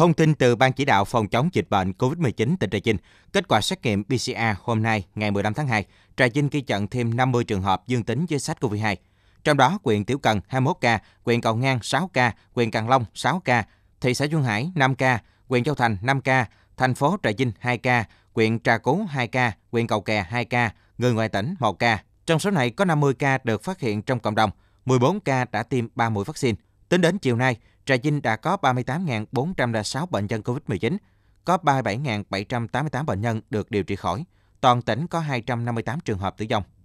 Thông tin từ Ban chỉ đạo phòng chống dịch bệnh COVID-19 tỉnh Trà Vinh, kết quả xét nghiệm PCR hôm nay ngày 15 tháng 2, Trà Vinh ghi nhận thêm 50 trường hợp dương tính với SARS-CoV-2. Trong đó, huyện Tiểu Cần 21 ca, huyện Cầu Ngang 6 ca, huyện Càng Long 6 ca, thị xã Duyên Hải 5 ca, huyện Châu Thành 5 ca, thành phố Trà Vinh 2 ca, huyện Trà Cú 2 ca, huyện Cầu Kè 2 ca, người ngoài tỉnh 1 ca. Trong số này có 50 ca được phát hiện trong cộng đồng, 14 ca đã tiêm mũi vaccine. Tính đến chiều nay, Trà Vinh đã có 38.406 bệnh nhân COVID-19, có 37.788 bệnh nhân được điều trị khỏi. Toàn tỉnh có 258 trường hợp tử vong.